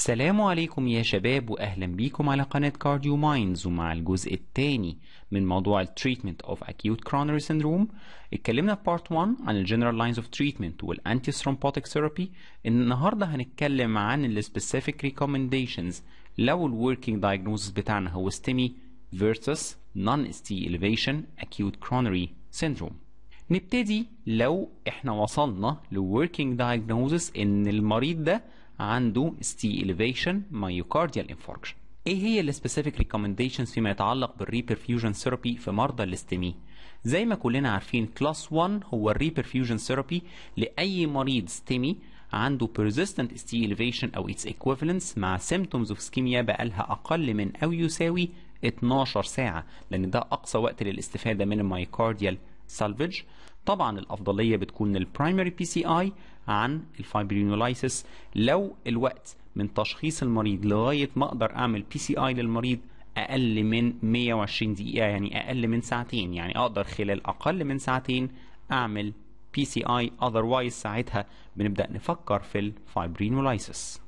السلام عليكم يا شباب واهلا بيكم على قناة كارديو ماينز ومع الجزء الثاني من موضوع التريتمنت اوف acute coronary syndrome اتكلمنا في بارت 1 عن الجنرال لاينز اوف تريتمنت والانتي ثرومبوتيك ثيرابي النهارده هنتكلم عن السبيسيفيك ريكومنديشنز لو الوركينج دايجنوزس بتاعنا هو ستيمي فيرسس نون ستي elevation acute coronary syndrome نبتدي لو احنا وصلنا لوركينج دايجنوزس ان المريض ده عنده ستي elevation myocardial infarction ايه هي السبيسيفيك ريكومنديشنز فيما يتعلق بالريبرفيوجن ثيرابي في مرضى الاستمي زي ما كلنا عارفين كلاس 1 هو الريبرفيوجن ثيرابي لاي مريض ستيمي عنده persistent ST elevation أو its equivalence مع symptoms of ischemia بقالها أقل من أو يساوي 12 ساعة لأن ده أقصى وقت للاستفادة من المايكارديال salvage طبعا الافضليه بتكون للبرايمري بي سي اي عن الفايبرينولايسس لو الوقت من تشخيص المريض لغايه ما اقدر اعمل بي سي اي للمريض اقل من 120 دقيقه يعني اقل من ساعتين يعني اقدر خلال اقل من ساعتين اعمل بي سي اي اذروايز ساعتها بنبدا نفكر في الفايبرينولايسس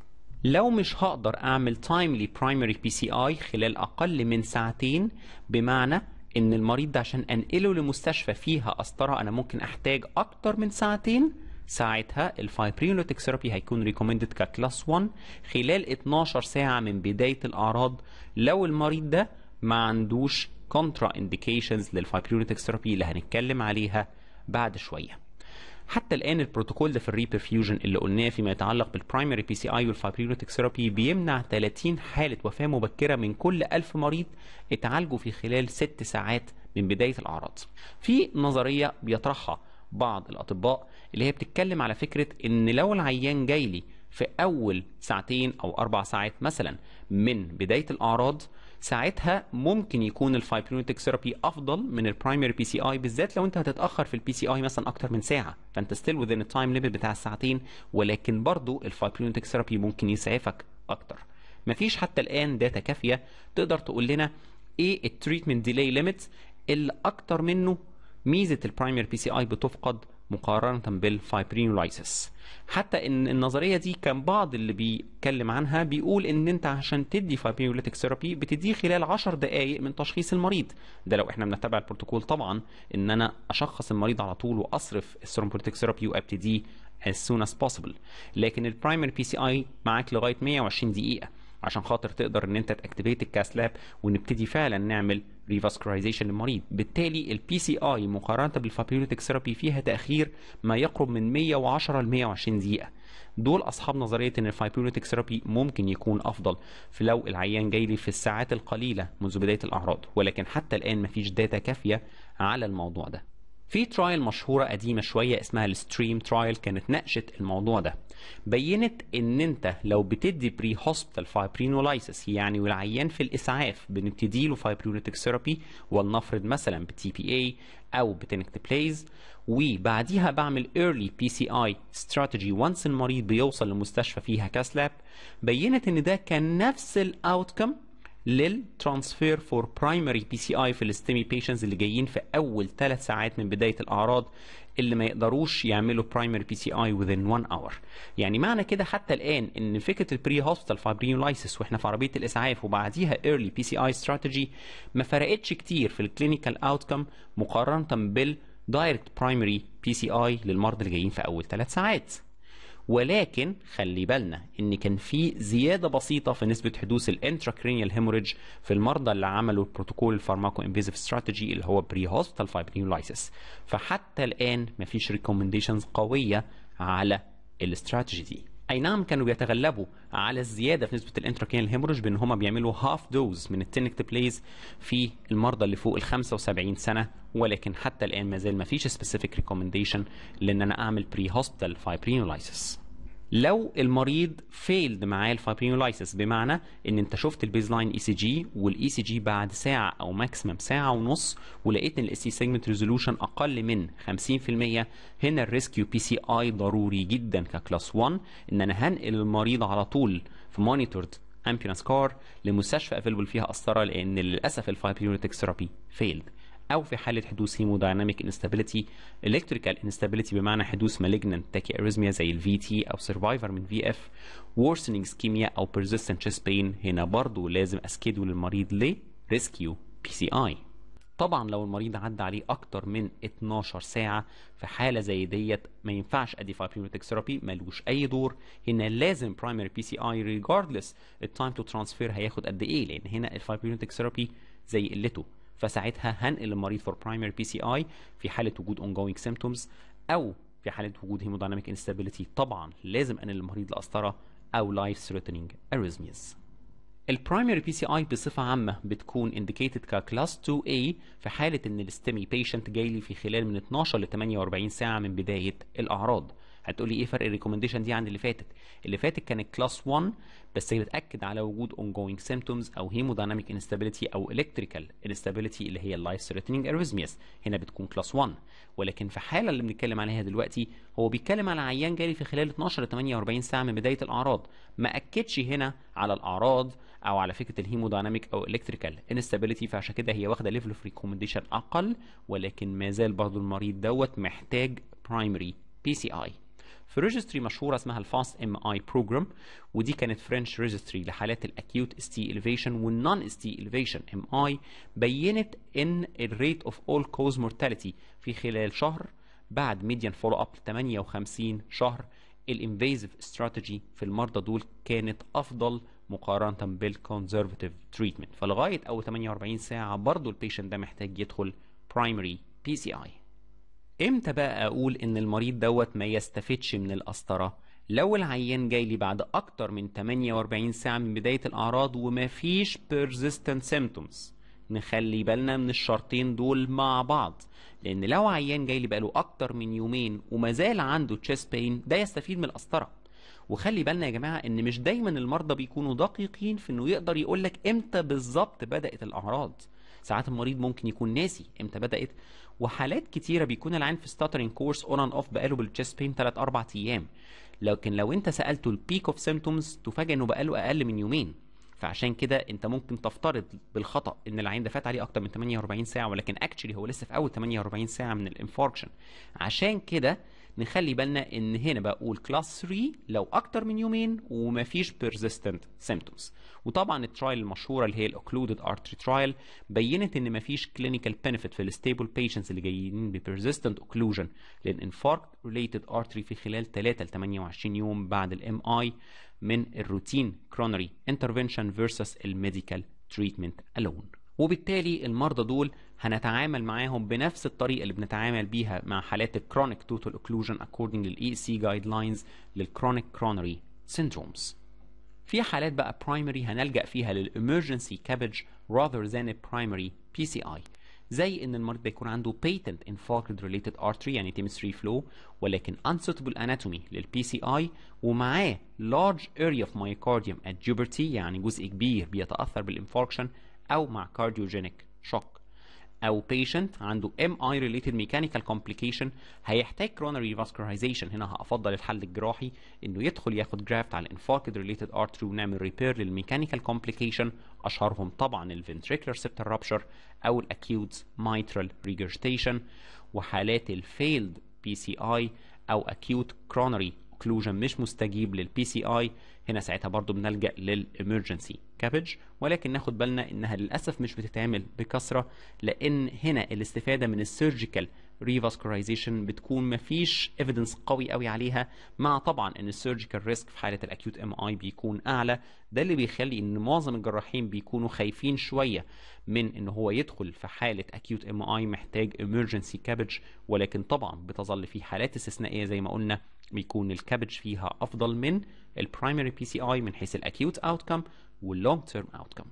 لو مش هقدر اعمل تايملي برايمري بي سي اي خلال اقل من ساعتين بمعنى ان المريض ده عشان انقله لمستشفى فيها قسطره انا ممكن احتاج اكتر من ساعتين ساعتها الفايبرينوليتيك ثيرابي هيكون ريكومندد ككلاس 1 خلال 12 ساعه من بدايه الاعراض لو المريض ده ما عندوش كونترا اندكيشنز للفايبرينوليتيك ثيرابي اللي هنتكلم عليها بعد شويه حتى الان البروتوكول ده في الريبرفيوجن اللي قلناه فيما يتعلق بالبرايمري بي سي اي والفايبريوتيك ثيرابي بيمنع 30 حاله وفاه مبكره من كل 1000 مريض اتعالجوا في خلال 6 ساعات من بدايه الاعراض. في نظريه بيطرحها بعض الاطباء اللي هي بتتكلم على فكره ان لو العيان جاي لي في اول ساعتين او اربع ساعات مثلا من بدايه الاعراض ساعتها ممكن يكون الفايبرونيتك ثيرابي افضل من البرايمري بي سي اي بالذات لو انت هتتاخر في البي سي اي مثلا اكتر من ساعه فانت ستيل وذين التايم ليميت بتاع الساعتين ولكن برضو الفايبرونيتك ثيرابي ممكن يسعفك اكتر مفيش حتى الان داتا كافيه تقدر تقول لنا ايه التريتمنت ديلي ليميت اللي اكتر منه ميزه البرايمري بي سي اي بتفقد مقارنة بالفايبرينولايسس حتى ان النظريه دي كان بعض اللي بيتكلم عنها بيقول ان انت عشان تدي فايبرينولايتك ثيرابي بتديه خلال 10 دقائق من تشخيص المريض ده لو احنا بنتبع البروتوكول طبعا ان انا اشخص المريض على طول واصرف الثيرابيوتيك ثيرابي وابتديه as soon as possible لكن البرايمري بي سي اي معاك لغايه 120 دقيقه عشان خاطر تقدر ان انت تاكتيفيت الكاس لاب ونبتدي فعلا نعمل ريفاسكرايزيشن للمريض بالتالي البي سي اي مقارنه بالفابيوليتك ثيرابي فيها تاخير ما يقرب من 110 ل 120 دقيقه دول اصحاب نظريه ان الفايبيولوتيك ثيرابي ممكن يكون افضل في لو العيان جاي لي في الساعات القليله منذ بدايه الاعراض ولكن حتى الان مفيش داتا كافيه على الموضوع ده في ترايل مشهورة قديمة شوية اسمها الستريم ترايل كانت ناقشت الموضوع ده بينت ان انت لو بتدي بري هوسبيتال فايبرينولايسس يعني والعيان في الاسعاف بنبتدي له فايبرينوليتك ثيرابي ولنفرض مثلا بتي بي اي او بلايز وبعديها بعمل ايرلي بي سي اي استراتيجي وانس المريض بيوصل لمستشفى فيها كاسلاب بينت ان ده كان نفس الاوتكم للترانسفير فور برايمري بي سي اي في الاستيمي بيشنز اللي جايين في اول ثلاث ساعات من بدايه الاعراض اللي ما يقدروش يعملوا برايمري بي سي اي within 1 اور يعني معنى كده حتى الان ان فكره البري هوستال فابرينولايسيس واحنا في عربيه الاسعاف وبعديها ايرلي بي سي اي استراتيجي ما فرقتش كتير في الكلينيكال اوتكم مقارنه بالدايركت برايمري بي سي اي للمرضى اللي جايين في اول ثلاث ساعات ولكن خلي بالنا ان كان في زياده بسيطه في نسبه حدوث الانتراكرينيال هيموريدج في المرضى اللي عملوا البروتوكول الفارماكو انفيزيف استراتيجي اللي هو بري هوسبيتال فايبرينولايسيس فحتى الان مفيش ريكومنديشنز قويه على الاستراتيجي دي اي نعم كانوا بيتغلبوا على الزياده في نسبه الانتراكينال هيموريج بان هم بيعملوا هاف دوز من التينكت بليز في المرضى اللي فوق ال 75 سنه ولكن حتى الان ما زال ما فيش سبيسيفيك ريكومنديشن لان انا اعمل بري هوسبيتال فايبرينولايسيس لو المريض فيلد معاه الفايبرينولايسيس بمعنى ان انت شفت البيز لاين اي سي جي والاي سي جي بعد ساعه او ماكسيمم ساعه ونص ولقيت ان الاس سي سيجمنت ريزولوشن اقل من 50% هنا الريسكيو بي سي اي ضروري جدا ككلاس 1 ان انا هنقل المريض على طول في مونيتورد امبيرنس كار لمستشفى افيلبل فيها قسطره لان للاسف الفايبرينوتكس ثيرابي فيلد او في حاله حدوث هيمودايناميك انستابيليتي الكتريكال انستابيليتي بمعنى حدوث مالجنان تاكي اريزميا زي الفي تي او سرفايفر من في اف وورسنينج سكيميا او بيرزيستنت تشيست بين هنا برضو لازم اسكيدول المريض لريسكيو بي سي اي طبعا لو المريض عدى عليه اكتر من 12 ساعه في حاله زي ديت ما ينفعش ادي فايبرينوتيك ثيرابي ملوش اي دور هنا لازم برايمري بي سي اي ريجاردلس التايم تو ترانسفير هياخد قد ايه لان هنا الفايبرينوتيك ثيرابي زي قلته فساعتها هنقل المريض فور برايمري بي سي اي في حاله وجود اون جوينج سيمتومز او في حاله وجود هيمودايناميك انستابيليتي طبعا لازم انقل المريض لقسطره او لايف ثريتنينج اريزميز البرايمري بي سي اي بصفه عامه بتكون انديكيتد ككلاس 2 a في حاله ان الاستمي بيشنت جاي لي في خلال من 12 ل 48 ساعه من بدايه الاعراض هتقولي ايه فرق الريكومنديشن دي عن اللي فاتت اللي فاتت كانت كلاس 1 بس هي بتاكد على وجود اونجوينج سيمتومز او هيمودايناميك انستابيليتي او الكتريكال انستابيليتي اللي هي اللايف ثريتنينج اريزمياس هنا بتكون كلاس 1 ولكن في الحاله اللي بنتكلم عليها دلوقتي هو بيتكلم على عيان جالي في خلال 12 ل 48 ساعه من بدايه الاعراض ما اكدش هنا على الاعراض او على فكره الهيمودايناميك او الكتريكال انستابيليتي فعشان كده هي واخده ليفل اوف ريكومنديشن اقل ولكن ما زال برضه المريض دوت محتاج برايمري بي سي اي في ريجستري مشهوره اسمها الفاست ام اي بروجرام ودي كانت فرنش ريجستري لحالات الاكيوت ستي الفيشن والنون ستي الفيشن ام اي بينت ان الريت اوف اول كوز مورتاليتي في خلال شهر بعد ميديان فولو اب 58 شهر الانفيزيف استراتيجي في المرضى دول كانت افضل مقارنه بالكونزرفاتيف تريتمنت فلغايه اول 48 ساعه برضه البيشنت ده محتاج يدخل برايمري بي سي اي امتى بقى اقول ان المريض دوت ما يستفدش من القسطره لو العيان جاي لي بعد اكتر من 48 ساعه من بدايه الاعراض وما فيش persistent symptoms نخلي بالنا من الشرطين دول مع بعض لان لو عيان جاي لي بقاله اكتر من يومين وما زال عنده تشيست بين ده يستفيد من القسطره وخلي بالنا يا جماعه ان مش دايما المرضى بيكونوا دقيقين في انه يقدر يقول لك امتى بالظبط بدات الاعراض ساعات المريض ممكن يكون ناسي امتى بدات وحالات كتيره بيكون العين في ستاترين كورس اون اند اوف بقاله بالتشست بين 3 4 ايام لكن لو انت سالته البيك اوف سيمتومز تفاجئ انه بقاله اقل من يومين فعشان كده انت ممكن تفترض بالخطا ان العين ده فات عليه اكتر من 48 ساعه ولكن اكشلي هو لسه في اول 48 ساعه من الانفاركشن عشان كده نخلي بالنا ان هنا بقول كلاس 3 لو اكتر من يومين ومفيش بيرزيستنت سيمتومز وطبعا الترايل المشهوره اللي هي الاوكلودد ارتري ترايل بينت ان مفيش كلينيكال بنفيت في الستيبل بيشنتس اللي جايين ببيرزيستنت اوكلوجن للانفاركت ريليتد ارتري في خلال 3 ل 28 يوم بعد الام اي من الروتين كرونري انترفنشن فيرسس الميديكال تريتمنت alone وبالتالي المرضى دول هنتعامل معاهم بنفس الطريقه اللي بنتعامل بيها مع حالات الكرونيك توتال اوكلوجن اكوردنج للاي سي جايد لاينز للكرونيك كرونري سيندرومز في حالات بقى برايمري هنلجا فيها للامرجنسي كابج rather than a primary PCI زي ان المريض بيكون عنده patent infarct related artery يعني تيمستري فلو ولكن unsuitable anatomy للبي سي اي ومعاه large area of myocardium at puberty يعني جزء كبير بيتاثر بالانفاركشن او مع كارديوجينيك شوك او بيشنت عنده ام اي ريليتد ميكانيكال كومبليكيشن هيحتاج كرونري فاسكولايزيشن هنا هفضل الحل الجراحي انه يدخل ياخد جرافت على الانفاركت ريليتد ارتري ونعمل ريبير للميكانيكال كومبليكيشن اشهرهم طبعا الفنتريكولار سيبتال رابشر او الاكيوت مايترال regurgitation وحالات الفيلد بي سي اي او اكيوت كرونري اوكلوجن مش مستجيب للبي سي اي هنا ساعتها برضو بنلجا للامرجنسي كابج ولكن ناخد بالنا انها للاسف مش بتتعمل بكثره لان هنا الاستفاده من السيرجيكال ريفاسكولايزيشن بتكون مفيش ايفيدنس قوي قوي عليها مع طبعا ان السيرجيكال ريسك في حاله الاكيوت ام اي بيكون اعلى ده اللي بيخلي ان معظم الجراحين بيكونوا خايفين شويه من ان هو يدخل في حاله اكيوت ام اي محتاج ايمرجنسي كابج ولكن طبعا بتظل في حالات استثنائيه زي ما قلنا بيكون الكابج فيها افضل من البرايمري بي سي اي من حيث الاكيوت اوتكم واللونج تيرم اوتكم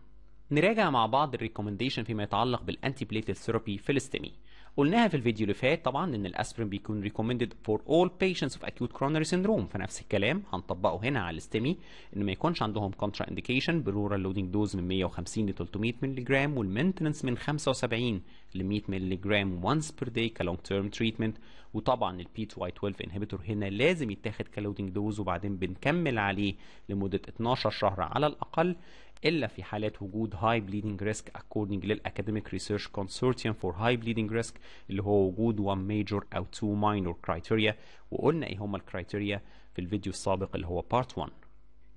نراجع مع بعض الريكومنديشن فيما يتعلق بالانتي بليتل ثيرابي في الاستمي قلناها في الفيديو اللي فات طبعا ان الاسبرين بيكون ريكومندد فور اول بيشنتس اوف اكيوت كورونري syndrome فنفس الكلام هنطبقه هنا على الاستمي ان ما يكونش عندهم كونترا انديكيشن برورال لودنج دوز من 150 ل 300 مللي جرام والمينتننس من 75 ل 100 مللي جرام وانس بير داي كلونج تيرم تريتمنت وطبعا البي 12 انهبيتور هنا لازم يتاخد كلودنج دوز وبعدين بنكمل عليه لمده 12 شهر على الاقل إلا في حالات وجود هاي بليدنج ريسك according للأكاديميك ريسيرش كونسورتيوم فور هاي بليدنج ريسك اللي هو وجود 1 ميجور أو 2 ماينور كرايتيريا وقلنا إيه هما الكرايتيريا في الفيديو السابق اللي هو بارت 1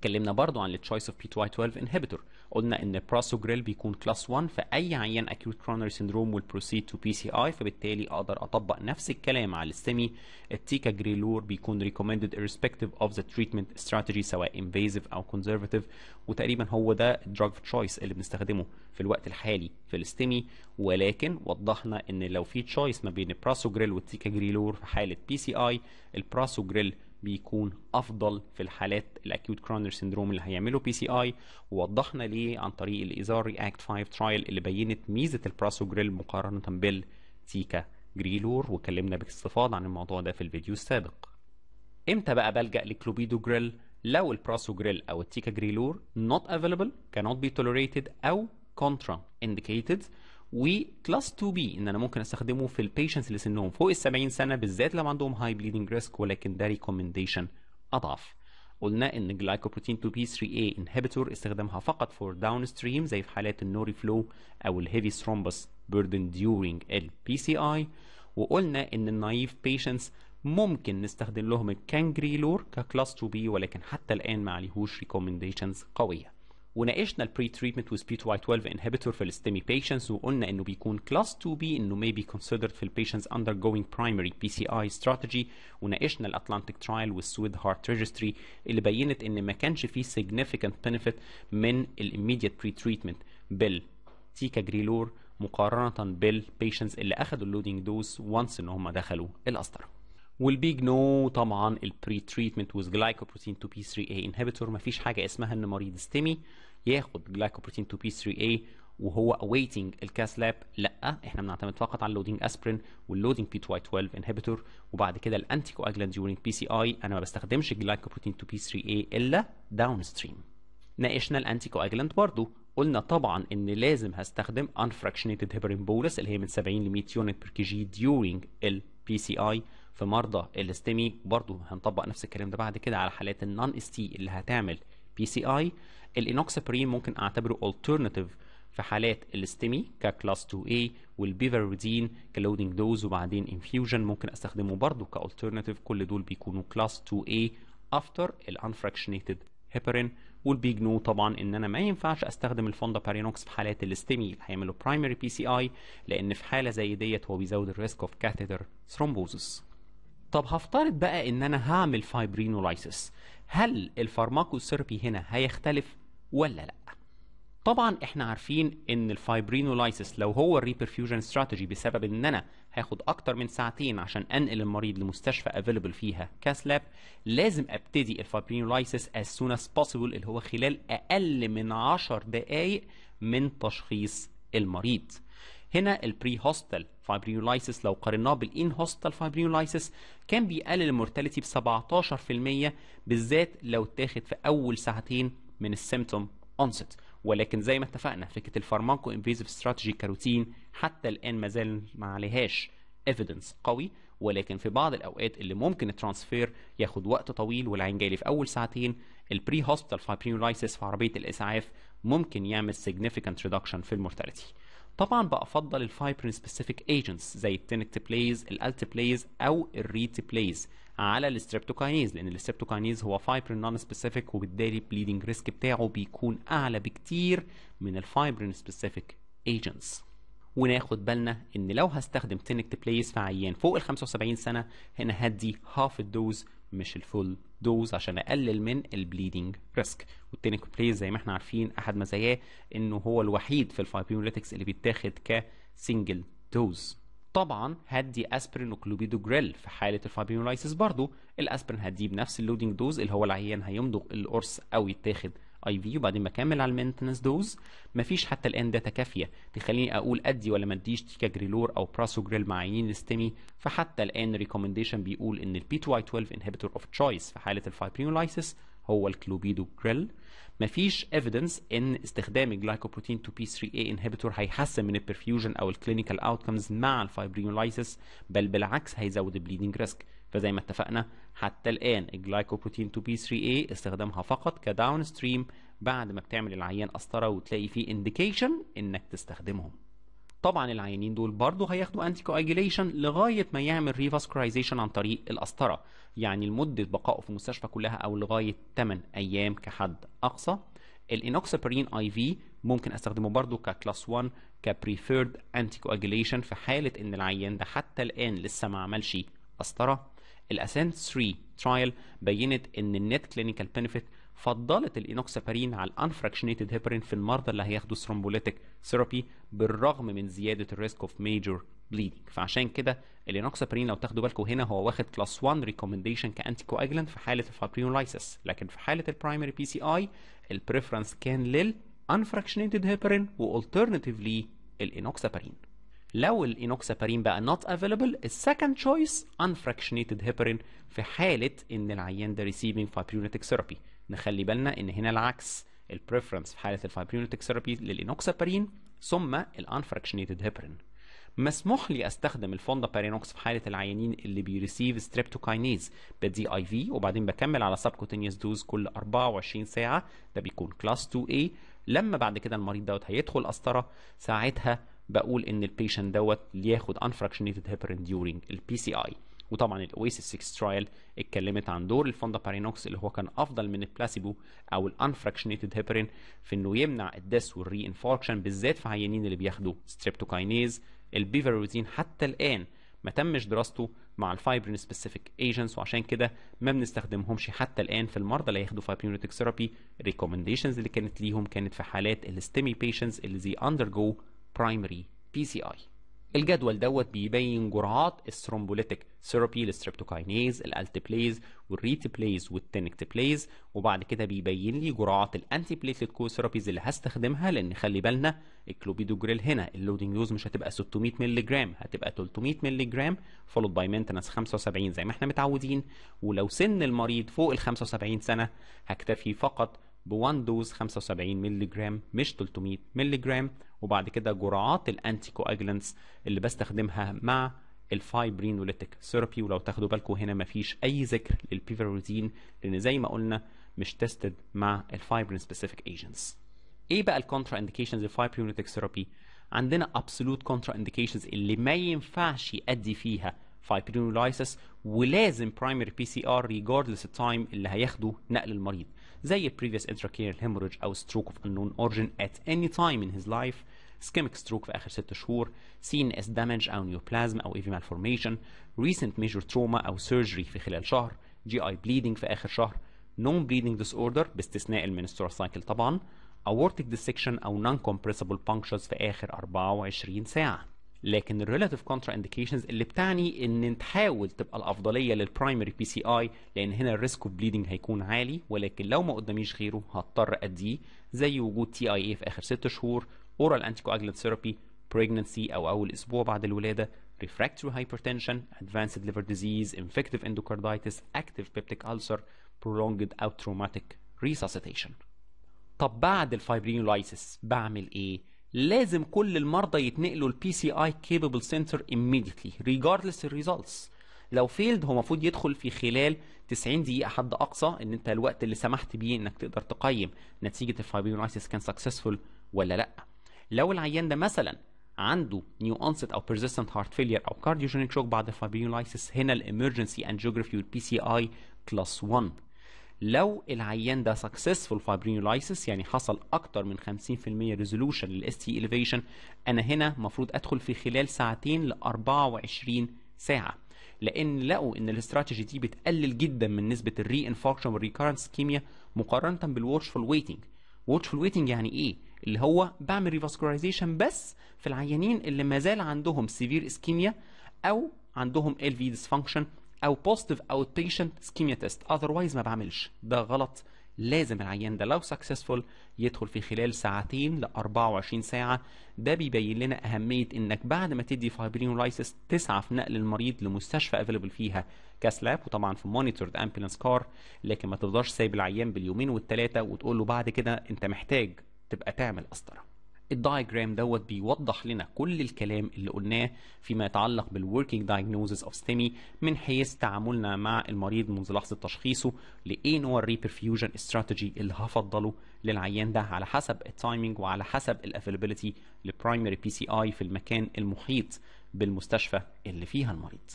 اتكلمنا برضو عن التشويس اوف بي 12 انهبيتور قلنا ان براسوجريل بيكون كلاس 1 في اي عيان اكيوت كرونري سيندروم والبروسيد تو بي سي اي فبالتالي اقدر اطبق نفس الكلام على السيمي التيكا جريلور بيكون ريكومندد irrespective اوف ذا تريتمنت استراتيجي سواء انفيزيف او كونزرفاتيف وتقريبا هو ده الدراج تشويس اللي بنستخدمه في الوقت الحالي في الاستيمي ولكن وضحنا ان لو في تشويس ما بين البراسوجريل والتيكا جريلور في حاله بي سي اي البراسوجريل بيكون افضل في الحالات الاكيوت كرونر سندروم اللي هيعملوا بي سي اي ووضحنا ليه عن طريق الايزار رياكت 5 ترايل اللي بينت ميزه البراسو جريل مقارنه بالتيكا جريلور واتكلمنا باستفاضه عن الموضوع ده في الفيديو السابق امتى بقى بلجا لكلوبيدو جريل لو البراسو جريل او التيكا جريلور نوت افيلبل كانوت بي توليريتد او كونترا indicated وكلاس 2 بي ان انا ممكن استخدمه في البيشنتس اللي سنهم فوق ال 70 سنه بالذات لو عندهم هاي بليدنج ريسك ولكن ده ريكومنديشن اضعف قلنا ان جلايكوبروتين 2 بي 3 a انهبيتور استخدامها فقط فور داون ستريم زي في حالات النوري فلو او الهيفي ثرومبس بيردن ديورنج البي سي اي وقلنا ان النايف بيشنتس ممكن نستخدم لهم الكانجريلور ككلاس 2 بي ولكن حتى الان ما عليهوش ريكومنديشنز قويه وناقشنا البري تريتمنت وذ بي 12 انهبيتور في الستمي بيشنتس وقلنا انه بيكون كلاس 2 بي انه may be considered في البيشنتس undergoing primary PCI strategy وناقشنا الاتلانتيك ترايل والسويد هارت ريجستري اللي بينت ان ما كانش فيه significant benefit من الاميديت بري تريتمنت بال تيكا جريلور مقارنه بالبيشنتس اللي اخذوا اللودينج دوز وانس ان هم دخلوا القسطره والبيج نو طبعا البري تريتمنت وذ جلايكوبروتين 2 بي 3 اي انهبيتور مفيش حاجه اسمها ان مريض ستيمي ياخد جلايكوبروتين 2 بي 3 اي وهو اويتنج الكاس لاب لا احنا بنعتمد فقط على اللودنج اسبرين واللودنج بي 2 12 انهبيتور وبعد كده الانتيكو اجلاند ديورنج بي سي اي انا ما بستخدمش جلايكوبروتين 2 بي 3 اي الا داون ستريم ناقشنا الانتيكو اجلاند برضه قلنا طبعا ان لازم هستخدم unfractionated هيبرين بولس اللي هي من 70 ل 100 يونت بير كي جي during بي سي اي في مرضى الاستيمي برضو هنطبق نفس الكلام ده بعد كده على حالات النون استي اللي هتعمل بي سي اي الانوكسابرين ممكن اعتبره alternative في حالات الاستيمي ككلاس 2A والبيفرودين كلودنج دوز وبعدين انفيوجن ممكن استخدمه برضو كالترناتيف كل دول بيكونوا كلاس 2A افتر الانفراكشنيتد هيبرين والبيجنو طبعا ان انا ما ينفعش استخدم الفوندا بارينوكس في حالات الاستيمي اللي هيعملوا برايمري بي سي اي لان في حاله زي ديت هو بيزود الريسك اوف كاتيتر ثرومبوزس طب هفترض بقى ان انا هعمل فايبرينولايسس هل الفارماكوثيرابي هنا هيختلف ولا لا طبعا احنا عارفين ان الفايبرينولايسس لو هو الريبرفيوجن استراتيجي بسبب ان انا هاخد اكتر من ساعتين عشان انقل المريض لمستشفى افيلبل فيها كاسلاب لازم ابتدي الفايبرينولايسس as soon as possible اللي هو خلال اقل من 10 دقائق من تشخيص المريض هنا البري هوستال فايبرينولايسيس لو قارناه بالان هوستال فايبرينولايسيس كان بيقلل المورتاليتي ب 17% بالذات لو اتاخد في اول ساعتين من السيمتوم اونست ولكن زي ما اتفقنا فكره الفارماكو انفيزيف استراتيجي كروتين حتى الان ما زال ما عليهاش ايفيدنس قوي ولكن في بعض الاوقات اللي ممكن الترانسفير ياخد وقت طويل والعين جاي لي في اول ساعتين البري هوستال فايبرينولايسيس في عربيه الاسعاف ممكن يعمل significant reduction في المورتاليتي طبعا بفضل الفايبرين سبيسيفيك ايجنتس زي التينكت بلايز الالت بلايز او الريت بلايز على الستريبتوكاينيز لان الستريبتوكاينيز هو فايبرين نون سبيسيفيك وبالتالي البليدنج ريسك بتاعه بيكون اعلى بكتير من الفايبرين سبيسيفيك ايجنتس وناخد بالنا ان لو هستخدم تينكت بلايز في عيان فوق ال 75 سنه هنا هدي هاف الدوز مش الفول دوز عشان اقلل من البليدنج ريسك والتينيك بليز زي ما احنا عارفين احد مزاياه انه هو الوحيد في الفايبريوليتكس اللي بيتاخد كسنجل دوز طبعا هدي اسبرين وكلوبيدوجريل في حاله الفايبرينولايسيس برضو الاسبرين هديه بنفس اللودنج دوز اللي هو العيان هيمضغ القرص او يتاخد اي في وبعدين بكمل على المينتنس دوز مفيش حتى الان داتا كافيه تخليني اقول ادي ولا ما اديش تيكاجريلور او براسوجريل مع عينين الاستمي فحتى الان ريكومنديشن بيقول ان البي 2 اي 12 انهبيتور اوف تشويس في حاله الفايبرينولايسيس هو الكلوبيدو جريل مفيش ايفيدنس ان استخدام الجلايكوبروتين 2 بي 3 اي انهبيتور هيحسن من البرفيوجن او الكلينيكال اوتكمز مع الفايبرينولايسيس بل بالعكس هيزود البليدنج ريسك فزي ما اتفقنا حتى الآن الجلايكوبروتين 2 بي 3 a إيه استخدامها فقط كداون ستريم بعد ما بتعمل العيان قسطرة وتلاقي فيه انديكيشن إنك تستخدمهم. طبعا العيانين دول برضه هياخدوا انتي كواجيليشن لغايه ما يعمل ريفاسكرايزيشن عن طريق القسطره يعني لمده بقائه في المستشفى كلها او لغايه 8 ايام كحد اقصى الانوكسابرين اي في ممكن استخدمه برضه ككلاس 1 كبريفيرد انتي كواجيليشن في حاله ان العيان ده حتى الان لسه ما عملش قسطره الاسنت 3 ترايل بينت ان النت كلينيكال بينفيت فضلت الانوكسابارين على الانفراكشنيتد هيبرين في المرضى اللي هياخدوا ثرومبوليتيك ثيرابي بالرغم من زياده الريسك اوف ميجور بليدنج فعشان كده الانوكسابارين لو تاخدوا بالكم هنا هو واخد كلاس 1 ريكومنديشن كانتي كواجلنت في حاله الفابريولايسيس لكن في حاله البرايمري بي سي اي البريفرنس كان لل unfractionated heparin والترناتيفلي الانوكسابارين لو الانوكسابارين بقى not available السكند تشويس unfractionated heparin في حالة ان العيان ده receiving fibrinotic therapy نخلي بالنا ان هنا العكس البريفرنس في حالة الفايبرينوتيك ثيرابي للإنوكسابارين ثم الأنفراكشنيتد هيبرين مسموح لي استخدم الفوندا بارينوكس في حاله العيانين اللي بيريسيف ستريبتوكاينيز بدي اي في وبعدين بكمل على سبكوتينيوس دوز كل 24 ساعه ده بيكون كلاس 2 a لما بعد كده المريض دوت هيدخل قسطره ساعتها بقول ان البيشنت دوت ياخد unfractionated heparin during البي سي اي وطبعا الاويسس 6 ترايل اتكلمت عن دور الفوندا بارينوكس اللي هو كان افضل من البلاسيبو او الانفراكشنيتد هيبرين في انه يمنع الديس والري انفاركشن بالذات في عيانين اللي بياخدوا ستريبتوكاينيز البيفروزين حتى الان ما تمش دراسته مع الفايبرين سبيسيفيك ايجنتس وعشان كده ما بنستخدمهمش حتى الان في المرضى اللي هياخدوا فايبرينوتيك ثيرابي الريكومنديشنز اللي كانت ليهم كانت في حالات الستيمي بيشنتس اللي زي اندرجو برايمري بي سي اي الجدول دوت بيبين جرعات الثرومبوليتيك ثيرابي للستريبتوكاينيز الالتبليز والريتبليز والتينكتبليز وبعد كده بيبين لي جرعات الانتي بليتليت كو ثيرابيز اللي هستخدمها لان خلي بالنا الكلوبيدوجريل هنا اللودنج دوز مش هتبقى 600 مللي جرام هتبقى 300 مللي جرام فولود باي مينتنس 75 زي ما احنا متعودين ولو سن المريض فوق ال 75 سنه هكتفي فقط ب 1 دوز 75 مللي جرام مش 300 مللي جرام وبعد كده جرعات الانتي كواجلنتس اللي بستخدمها مع الفايبرينوليتيك ثيرابي ولو تاخدوا بالكم هنا مفيش اي ذكر للبيفروزين لان زي ما قلنا مش تيستد مع الفايبرين سبيسيفيك ايجنتس ايه بقى الكونترا انديكيشنز للفايبرينوليتيك ثيرابي عندنا ابسولوت كونترا انديكيشنز اللي ما ينفعش يأدي فيها فايبرينولايسيس ولازم برايمري بي سي ار ريجاردلس التايم اللي هياخده نقل المريض زي previous intracranial hemorrhage أو stroke of unknown origin at any time in his life ischemic stroke في آخر ست شهور CNS damage أو neoplasm أو AV malformation recent major trauma أو surgery في خلال شهر GI bleeding في آخر شهر non bleeding disorder باستثناء المنستورال سايكل طبعا aortic dissection أو non compressible punctures في آخر 24 ساعة لكن الريلاتيف كونترا انديكيشنز اللي بتعني ان تحاول تبقى الافضليه للبرايمري بي سي اي لان هنا الريسك اوف بليدنج هيكون عالي ولكن لو ما قداميش غيره هضطر اديه زي وجود تي اي اي في اخر 6 شهور اورال انتي كواجلانت ثيرابي pregnancy او اول اسبوع بعد الولاده refractory hypertension advanced liver disease infective endocarditis active peptic ulcer prolonged out traumatic resuscitation طب بعد الفايبرينولايسس بعمل ايه لازم كل المرضى يتنقلوا البي سي اي كيبل سنتر immediately regardless الريزلتس لو فيلد هو المفروض يدخل في خلال 90 دقيقه حد اقصى ان انت الوقت اللي سمحت بيه انك تقدر تقيم نتيجه الفايبرينايسيس كان سكسسفول ولا لا لو العيان ده مثلا عنده نيو اونست او بيرسيستنت هارت فيلير او كارديوجينيك شوك بعد الفايبرينايسيس هنا الامرجنسي انجيوجرافي والبي سي اي كلاس 1 لو العيان ده سكسسفول فايبرينولايسيس يعني حصل اكتر من 50% ريزولوشن للاس تي اليفيشن انا هنا المفروض ادخل في خلال ساعتين ل 24 ساعه لان لقوا ان الاستراتيجي دي بتقلل جدا من نسبه الري انفاركشن والريكارنس كيميا مقارنه فول ويتنج فول ويتنج يعني ايه اللي هو بعمل ريفاسكولايزيشن بس في العيانين اللي ما زال عندهم سيفير اسكيميا او عندهم ال في ديسفانكشن او بوزيتيف اوت بيشنت سكيميا تيست اذروايز ما بعملش ده غلط لازم العيان ده لو سكسسفول يدخل في خلال ساعتين ل 24 ساعه ده بيبين لنا اهميه انك بعد ما تدي فايبرينولايسيس تسعى في نقل المريض لمستشفى افيلبل فيها كاسلاب وطبعا في مونيتورد امبلانس كار لكن ما تفضلش سايب العيان باليومين والثلاثه وتقول له بعد كده انت محتاج تبقى تعمل قسطره الدايجرام دوت بيوضح لنا كل الكلام اللي قلناه فيما يتعلق بالworking diagnosis of STEMI من حيث تعاملنا مع المريض منذ لحظة تشخيصه لإيه نوع الريبرفيوجن استراتيجي اللي هفضله للعيان ده على حسب التايمينج وعلى حسب الافيلابيلتي لبرايمري بي سي اي في المكان المحيط بالمستشفى اللي فيها المريض.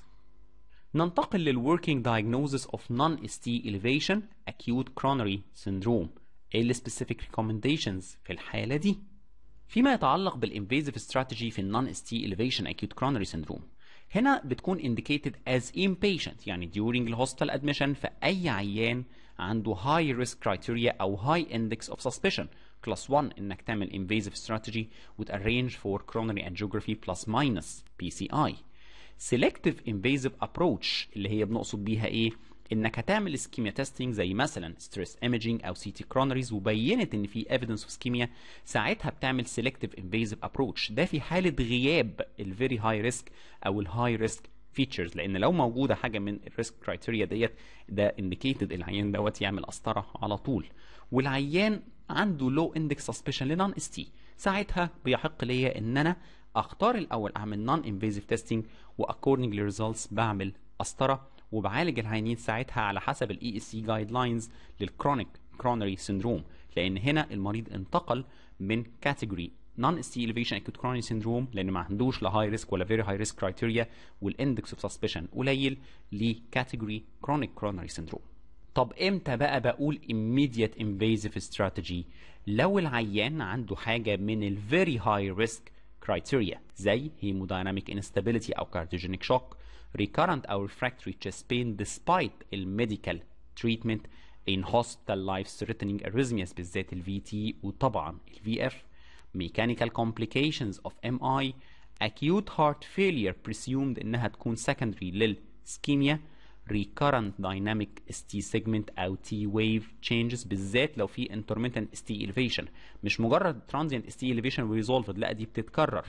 ننتقل للworking diagnosis of non-ST elevation acute coronary syndrome. ايه السبيسيفيك ريكومنديشنز في الحالة دي؟ فيما يتعلق بالانفيزيف استراتيجي في النون اس تي elevation acute coronary syndrome هنا بتكون indicated as inpatient يعني during الهوستال admission في اي عيان عنده high risk criteria او high index of suspicion class 1 انك تعمل invasive strategy with وتarrange for coronary angiography plus minus PCI selective invasive approach اللي هي بنقصد بيها ايه انك هتعمل اسكيميا تيستنج زي مثلا ستريس ايمجينج او سي تي كرونريز وبينت ان في ايفيدنس اوف اسكيميا ساعتها بتعمل سيلكتيف انفيزيف ابروتش ده في حاله غياب الفيري هاي ريسك او الهاي ريسك فيتشرز لان لو موجوده حاجه من الريسك كرايتيريا ديت ده انديكيتد العيان دوت يعمل قسطره على طول والعيان عنده لو اندكس سسبشن لنون اس تي ساعتها بيحق ليا ان انا اختار الاول اعمل نون انفيزيف تيستنج واكوردنج للريزلتس بعمل قسطره وبعالج العينين ساعتها على حسب الاي اس سي جايد لاينز للكرونيك كرونري سندروم لان هنا المريض انتقل من كاتيجوري نون اس تي اليفيشن اكيوت كرونري سندروم لان ما عندوش لا هاي ريسك ولا فيري هاي ريسك كرايتيريا والاندكس اوف سسبشن قليل لكاتيجوري كرونيك كرونري سندروم طب امتى بقى بقول immediate invasive strategy لو العيان عنده حاجه من الفيري هاي ريسك كرايتيريا زي هيمودايناميك انستابيليتي او كارديوجينيك شوك recurrent or refractory chest pain despite medical treatment, in hospital life threatening arrhythmias بالذات الفي تي وطبعا الفي mechanical complications of MI acute heart failure presumed انها تكون secondary للسكيميا recurrent dynamic ST segment او T wave changes بالذات لو في intermittent ST elevation مش مجرد transient ST elevation resolved لا دي بتتكرر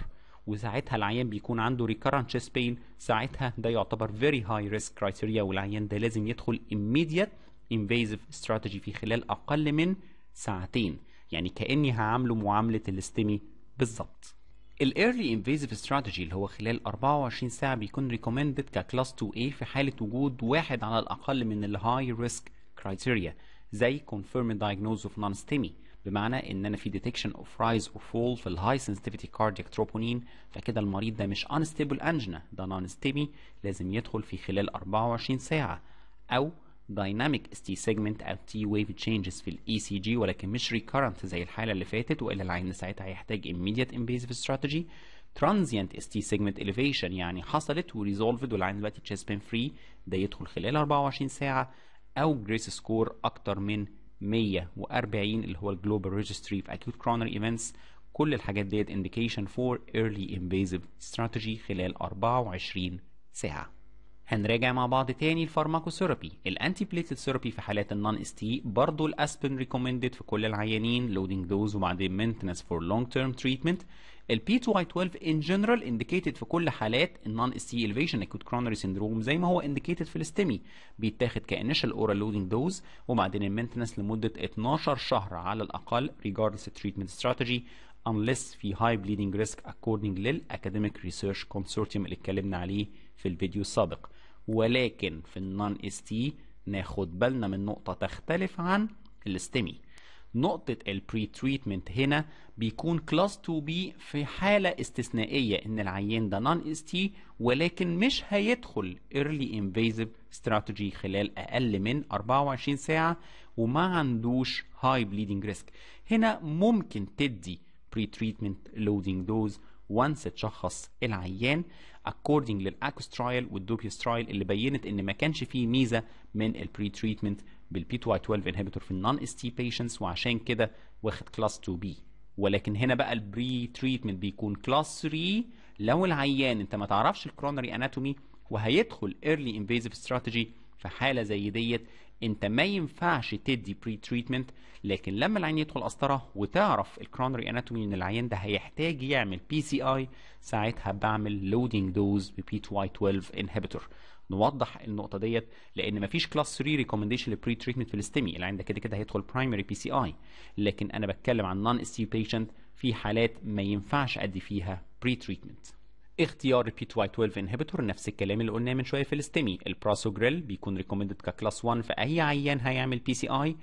وساعتها العيان بيكون عنده recurrent chest pain ساعتها ده يعتبر very high risk criteria والعيان ده لازم يدخل immediate invasive strategy في خلال أقل من ساعتين يعني كأني هعامله معاملة الاستمي بالظبط الايرلي invasive استراتيجي اللي هو خلال 24 ساعه بيكون ريكومندد ككلاس 2A في حاله وجود واحد على الاقل من الهاي ريسك كرايتيريا زي confirmed diagnosis of non-STEMI بمعنى ان انا في ديتكشن اوف رايز اوف فول في الهاي سنسيتيفيتي كاردياك تروبونين فكده المريض ده مش انستيبل انجنا ده نون ستيبي لازم يدخل في خلال 24 ساعه او دايناميك ستي سيجمنت او تي ويف تشينجز في الاي سي جي ولكن مش ريكارنت زي الحاله اللي فاتت والا العين ساعتها هيحتاج immediate استراتيجي ترانزيانت اس تي سيجمنت اليفيشن يعني حصلت وريزولفد والعين دلوقتي chest بين فري ده يدخل خلال 24 ساعه او جريس سكور اكتر من 140 اللي هو الجلوبال ريجستري في acute coronary events كل الحاجات ديت indication for early invasive strategy خلال 24 ساعة هنراجع مع بعض تاني الفارماكوثيرابي الانتي بليتد ثيرابي في حالات النون اس تي برضه الاسبن ريكومندد في كل العيانين لودنج دوز وبعدين مينتنس فور لونج تيرم تريتمنت ال p 2 y 12 in general indicated في كل حالات ال non-ST elevation acute coronary syndrome زي ما هو indicated في الاستمي بيتاخد ك initial oral loading dose وبعدين maintenance لمدة 12 شهر على الأقل regardless of treatment strategy unless في high bleeding risk according لل academic research consortium اللي اتكلمنا عليه في الفيديو السابق ولكن في ال non ST ناخد بالنا من نقطة تختلف عن الاستمي نقطة pre pre-treatment هنا بيكون كلاس 2 بي في حالة استثنائية إن العيان ده نون اس تي ولكن مش هيدخل early invasive strategy خلال أقل من 24 ساعة وما عندوش high bleeding risk هنا ممكن تدي pre-treatment loading دوز وانس اتشخص العيان according للاكوس ترايل والدوبيوس ترايل اللي بينت ان ما كانش فيه ميزه من البري تريتمنت بالبي 2 12 inhibitor في النون اس تي بيشنتس وعشان كده واخد كلاس 2 بي ولكن هنا بقى البري تريتمنت بيكون كلاس 3 لو العيان انت ما تعرفش الكرونري اناتومي وهيدخل ايرلي انفيزيف استراتيجي في حاله زي ديت انت ما ينفعش تدي بري تريتمنت لكن لما العين يدخل قسطره وتعرف الكرونري اناتومي ان العين ده هيحتاج يعمل بي سي اي ساعتها بعمل لودنج دوز ببي 12 انهبيتور نوضح النقطه ديت لان مفيش كلاس 3 ريكومنديشن للبري تريتمنت في الاستمي العين ده كده كده هيدخل برايمري بي سي اي لكن انا بتكلم عن نون اس تي بيشنت في حالات ما ينفعش ادي فيها بري تريتمنت اختيار بي 12 انهبيتور نفس الكلام اللي قلناه من شويه في الاستمي البروسوجريل بيكون ريكومندد ككلاس 1 في اي عيان هيعمل بي سي اي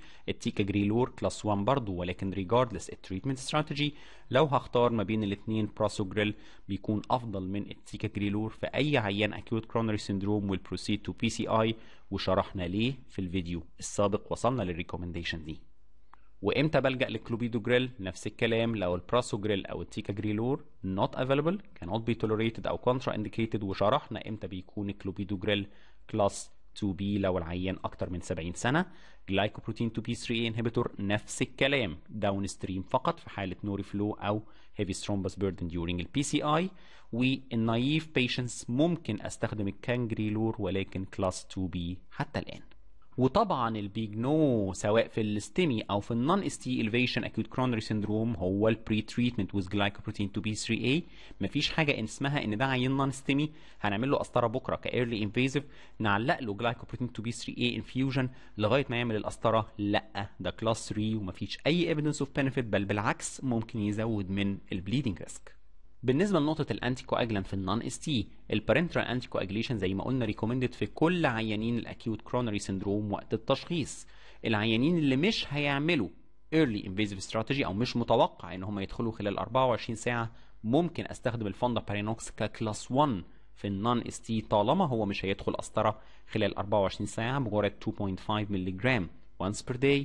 جريلور كلاس 1 برضه ولكن ريجاردلس التريتمنت استراتيجي لو هختار ما بين الاثنين بروسوجريل بيكون افضل من التيكا جريلور في اي عيان اكيوت كرونري سيندروم والبروسيد تو بي سي اي وشرحنا ليه في الفيديو السابق وصلنا للريكومنديشن دي وامتى بلجا للكلوبيدو جريل نفس الكلام لو البراسو جريل او التيكا جريلور نوت افيلبل كانوت بي تولريتد او كونترا انديكيتد وشرحنا امتى بيكون الكلوبيدو جريل كلاس 2 بي لو العيان اكتر من 70 سنه جلايكوبروتين 2 بي 3 اي انهبيتور نفس الكلام داون ستريم فقط في حاله نوري فلو او هيفي ثرومبس بيردن ديورنج البي سي اي والنايف بيشنتس ممكن استخدم الكانجريلور ولكن كلاس 2 بي حتى الان وطبعا البيج نو سواء في الاستيمي او في النون استي الفيشن اكيوت كرونري سندروم هو البري تريتمنت ويز جلايكوبروتين 2 بي 3 اي مفيش حاجه اسمها ان ده عين نون استيمي هنعمل له قسطره بكره كايرلي انفيزيف نعلق له جلايكوبروتين 2 بي 3 اي انفيوجن لغايه ما يعمل القسطره لا ده كلاس 3 ومفيش اي ايفيدنس اوف بنفيت بل بالعكس ممكن يزود من البليدنج ريسك بالنسبه لنقطه الانتي كواجلان في النون اس تي البارنترال انتي كواجليشن زي ما قلنا ريكومندد في كل عيانين الاكيوت كرونري سندروم وقت التشخيص العيانين اللي مش هيعملوا early invasive strategy او مش متوقع ان هم يدخلوا خلال 24 ساعه ممكن استخدم الفوندا بارينوكس ككلاس 1 في النون اس تي طالما هو مش هيدخل قسطره خلال 24 ساعه مجرد 2.5 مللي جرام once per day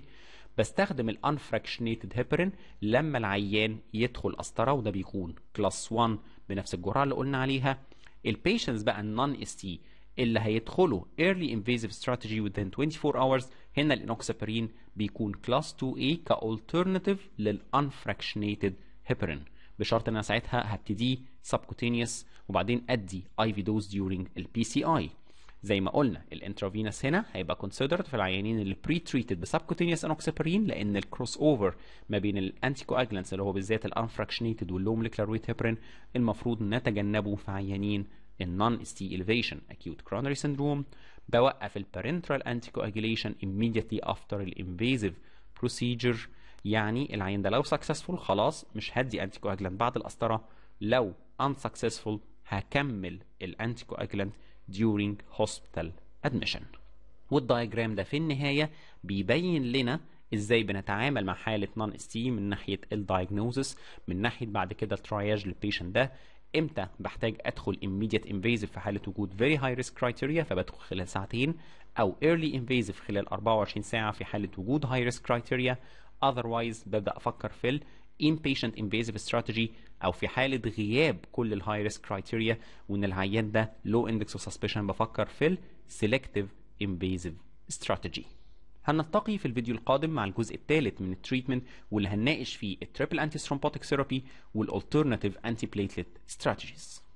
بستخدم الانفراكشنيتد هيبرين لما العيان يدخل قسطره وده بيكون كلاس 1 بنفس الجرعه اللي قلنا عليها البيشنتس بقى النون اس تي اللي هيدخلوا early invasive strategy within 24 hours هنا الانوكسابرين بيكون كلاس 2A إيه كالترناتيف للانفراكشنيتد هيبرين بشرط ان انا ساعتها هبتدي سبكوتينيوس وبعدين ادي اي في دوز ديورنج البي سي اي زي ما قلنا الانترافينس هنا هيبقى كونسيدرد في العيانين اللي بري تريتد بسبكوتينيوس انوكسبرين لان الكروس اوفر ما بين الانتي كواجلانس اللي هو بالذات الانفراكشنيتد واللو موليكولار ويت هيبرين المفروض نتجنبه في عيانين النون ستي الفيشن اكيوت كرونري سندروم بوقف البرنترال انتي كواجيليشن immediately after الانفيزيف بروسيجر يعني العيان ده لو سكسسفول خلاص مش هدي انتي اجلانت بعد القسطره لو سكسسفول هكمل الانتي اجلانت during hospital admission والدايجرام ده في النهاية بيبين لنا ازاي بنتعامل مع حالة نون استي من ناحية الدايجنوزس من ناحية بعد كده الترياج للبيشنت ده امتى بحتاج ادخل immediate invasive في حالة وجود very high risk criteria فبدخل خلال ساعتين او early invasive خلال 24 ساعة في حالة وجود high risk criteria otherwise ببدأ افكر في inpatient invasive strategy او في حاله غياب كل الهاي ريسك كرايتيريا وان العيان ده لو اندكس اوف سسبشن بفكر في السلكتيف انفيزيف استراتيجي هنلتقي في الفيديو القادم مع الجزء الثالث من التريتمنت واللي هنناقش فيه التريبل انتي ثرومبوتيك ثيرابي والالترناتيف انتي بليتلت استراتيجيز